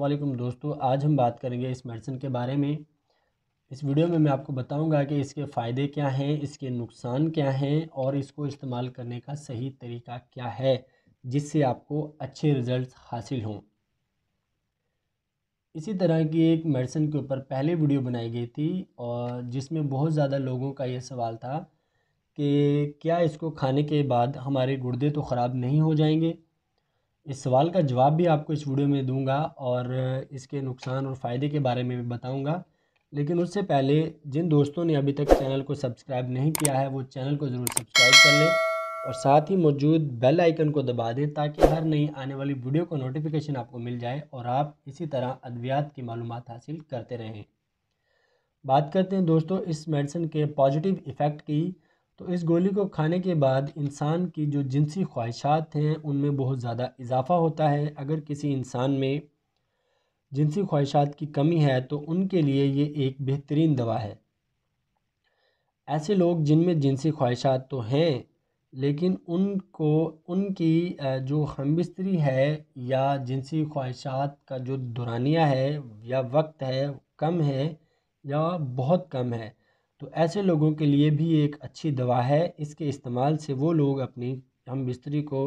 वालेकुम दोस्तों आज हम बात करेंगे इस मेडिसिन के बारे में इस वीडियो में मैं आपको बताऊंगा कि इसके फ़ायदे क्या हैं इसके नुकसान क्या हैं और इसको इस्तेमाल करने का सही तरीका क्या है जिससे आपको अच्छे रिज़ल्ट हासिल हों इसी तरह की एक मेडिसिन के ऊपर पहले वीडियो बनाई गई थी और जिसमें बहुत ज़्यादा लोगों का ये सवाल था कि क्या इसको खाने के बाद हमारे गुर्दे तो ख़राब नहीं हो जाएंगे इस सवाल का जवाब भी आपको इस वीडियो में दूंगा और इसके नुकसान और फ़ायदे के बारे में भी बताऊंगा लेकिन उससे पहले जिन दोस्तों ने अभी तक चैनल को सब्सक्राइब नहीं किया है वो चैनल को ज़रूर सब्सक्राइब कर लें और साथ ही मौजूद बेल आइकन को दबा दें ताकि हर नई आने वाली वीडियो का नोटिफिकेशन आपको मिल जाए और आप इसी तरह अद्वियात की मालूम हासिल करते रहें बात करते हैं दोस्तों इस मेडिसिन के पॉजिटिव इफ़ेक्ट की तो इस गोली को खाने के बाद इंसान की जो जिनसी ख्वाहिशात हैं उनमें बहुत ज़्यादा इजाफ़ा होता है अगर किसी इंसान में जिनसी ख्वाहिशात की कमी है तो उनके लिए ये एक बेहतरीन दवा है ऐसे लोग जिनमें जिनसी ख्वाहिशात तो हैं लेकिन उनको उनकी जो हम बिस्तरी है या जिनसी ख्वाहिशात का जो दुरानिया है या वक्त है कम है या बहुत कम है तो ऐसे लोगों के लिए भी एक अच्छी दवा है इसके इस्तेमाल से वो लोग अपनी हम बिस्तरी को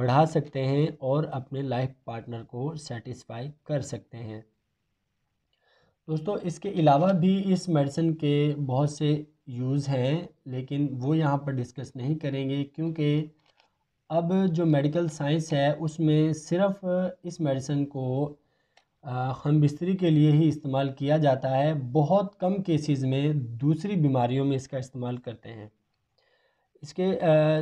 बढ़ा सकते हैं और अपने लाइफ पार्टनर को सेटिस्फाई कर सकते हैं दोस्तों इसके अलावा भी इस मेडिसिन के बहुत से यूज़ हैं लेकिन वो यहाँ पर डिस्कस नहीं करेंगे क्योंकि अब जो मेडिकल साइंस है उसमें सिर्फ इस मेडिसिन को खम बिस्तरी के लिए ही इस्तेमाल किया जाता है बहुत कम केसेस में दूसरी बीमारियों में इसका इस्तेमाल करते हैं इसके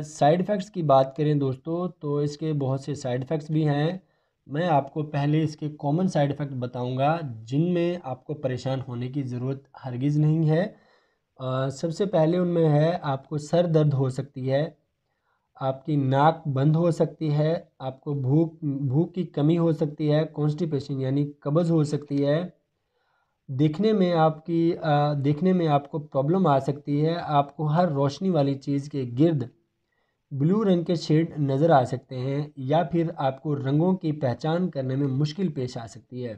साइड इफ़ेक्ट्स की बात करें दोस्तों तो इसके बहुत से साइड इफ़ेक्ट्स भी हैं मैं आपको पहले इसके कॉमन साइड इफ़ेक्ट बताऊंगा जिनमें आपको परेशान होने की ज़रूरत हरगिज़ नहीं है आ, सबसे पहले उनमें है आपको सर दर्द हो सकती है आपकी नाक बंद हो सकती है आपको भूख भूख की कमी हो सकती है कॉन्स्टिपेशन यानी कब्ज़ हो सकती है देखने में आपकी आ, देखने में आपको प्रॉब्लम आ सकती है आपको हर रोशनी वाली चीज़ के गिर्द ब्लू रंग के शेड नज़र आ सकते हैं या फिर आपको रंगों की पहचान करने में मुश्किल पेश आ सकती है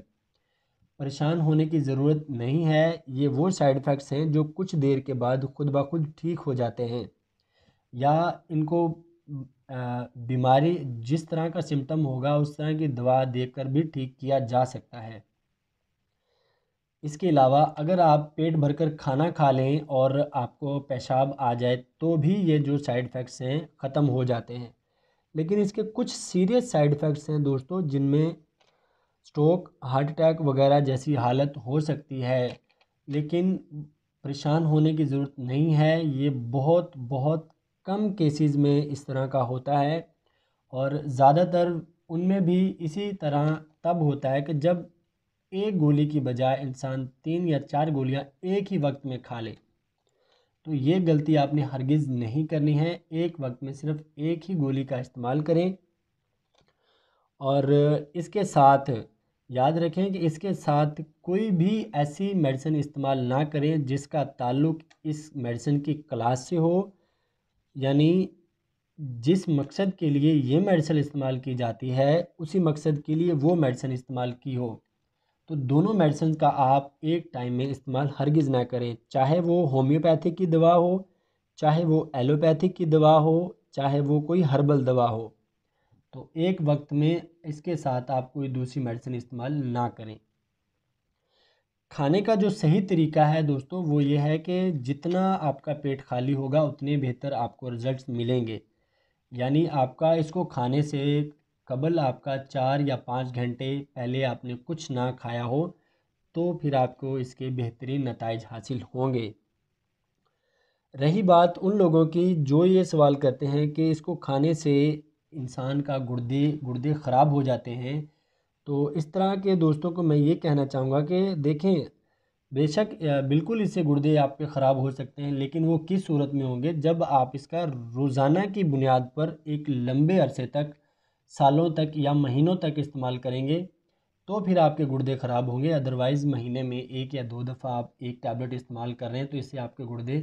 परेशान होने की ज़रूरत नहीं है ये वो साइड इफ़ेक्ट्स हैं जो कुछ देर के बाद खुद ब खुद ठीक हो जाते हैं या इनको बीमारी जिस तरह का सिम्टम होगा उस तरह की दवा देकर भी ठीक किया जा सकता है इसके अलावा अगर आप पेट भरकर खाना खा लें और आपको पेशाब आ जाए तो भी ये जो साइड इफ़ेक्ट्स हैं ख़त्म हो जाते हैं लेकिन इसके कुछ सीरियस साइड इफ़ेक्ट्स हैं दोस्तों जिनमें स्ट्रोक हार्ट अटैक वगैरह जैसी हालत हो सकती है लेकिन परेशान होने की ज़रूरत नहीं है ये बहुत बहुत कम केसेस में इस तरह का होता है और ज़्यादातर उनमें भी इसी तरह तब होता है कि जब एक गोली की बजाय इंसान तीन या चार गोलियां एक ही वक्त में खा ले तो ये गलती आपने हरगिज़ नहीं करनी है एक वक्त में सिर्फ एक ही गोली का इस्तेमाल करें और इसके साथ याद रखें कि इसके साथ कोई भी ऐसी मेडिसिन इस्तेमाल ना करें जिसका ताल्लुक इस मेडिसिन की क्लास से हो यानी जिस मकसद के लिए ये मेडिसिन इस्तेमाल की जाती है उसी मकसद के लिए वो मेडिसिन इस्तेमाल की हो तो दोनों मेडिसिन का आप एक टाइम में इस्तेमाल हरगिज़ ना करें चाहे वो होम्योपैथिक की दवा हो चाहे वो एलोपैथिक की दवा हो चाहे वो कोई हर्बल दवा हो तो एक वक्त में इसके साथ आप कोई दूसरी मेडिसिन इस्तेमाल ना करें खाने का जो सही तरीका है दोस्तों वो ये है कि जितना आपका पेट खाली होगा उतने बेहतर आपको रिज़ल्ट मिलेंगे यानी आपका इसको खाने से कबल आपका चार या पाँच घंटे पहले आपने कुछ ना खाया हो तो फिर आपको इसके बेहतरीन नतज हासिल होंगे रही बात उन लोगों की जो ये सवाल करते हैं कि इसको खाने से इंसान का गुर्दे गुर्दे ख़राब हो जाते हैं तो इस तरह के दोस्तों को मैं ये कहना चाहूँगा कि देखें बेशक बिल्कुल इससे गुर्दे आपके ख़राब हो सकते हैं लेकिन वो किस सूरत में होंगे जब आप इसका रोज़ाना की बुनियाद पर एक लंबे अरसे तक सालों तक या महीनों तक इस्तेमाल करेंगे तो फिर आपके गुर्दे ख़राब होंगे अदरवाइज़ महीने में एक या दो दफ़ा आप एक टैबलेट इस्तेमाल कर रहे हैं तो इससे आपके गुर्दे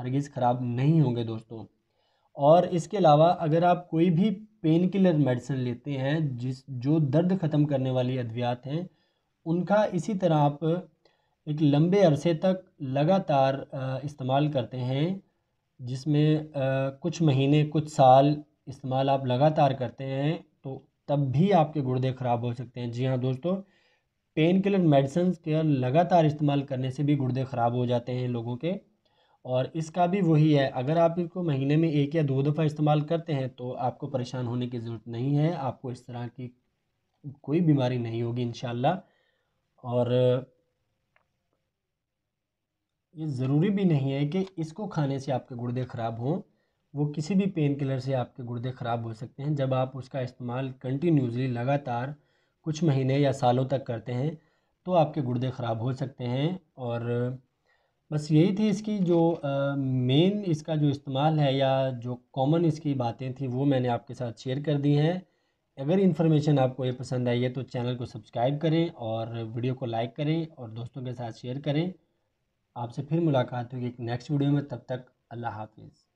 हरगिज़ ख़राब नहीं होंगे दोस्तों और इसके अलावा अगर आप कोई भी पेन किलर मेडिसिन लेते हैं जिस जो दर्द ख़त्म करने वाली अद्वियात हैं उनका इसी तरह आप एक लंबे अरसे तक लगातार इस्तेमाल करते हैं जिसमें कुछ महीने कुछ साल इस्तेमाल आप लगातार करते हैं तो तब भी आपके गुर्दे ख़राब हो सकते हैं जी हाँ दोस्तों पेन किलर मेडिसन्स के लगातार इस्तेमाल करने से भी गुर्दे ख़राब हो जाते हैं लोगों के और इसका भी वही है अगर आप इसको महीने में एक या दो दफ़ा इस्तेमाल करते हैं तो आपको परेशान होने की ज़रूरत नहीं है आपको इस तरह की कोई बीमारी नहीं होगी इन और ये ज़रूरी भी नहीं है कि इसको खाने से आपके गुर्दे ख़राब हों वो किसी भी पेन किलर से आपके गुर्दे ख़राब हो सकते हैं जब आप उसका इस्तेमाल कंटिन्यूसली लगातार कुछ महीने या सालों तक करते हैं तो आपके गुर्दे ख़राब हो सकते हैं और बस यही थी इसकी जो मेन इसका जो इस्तेमाल है या जो कॉमन इसकी बातें थी वो मैंने आपके साथ शेयर कर दी हैं अगर इन्फॉर्मेशन आपको ये पसंद आई है तो चैनल को सब्सक्राइब करें और वीडियो को लाइक करें और दोस्तों के साथ शेयर करें आपसे फिर मुलाकात होगी एक नेक्स्ट वीडियो में तब तक अल्लाह हाफिज़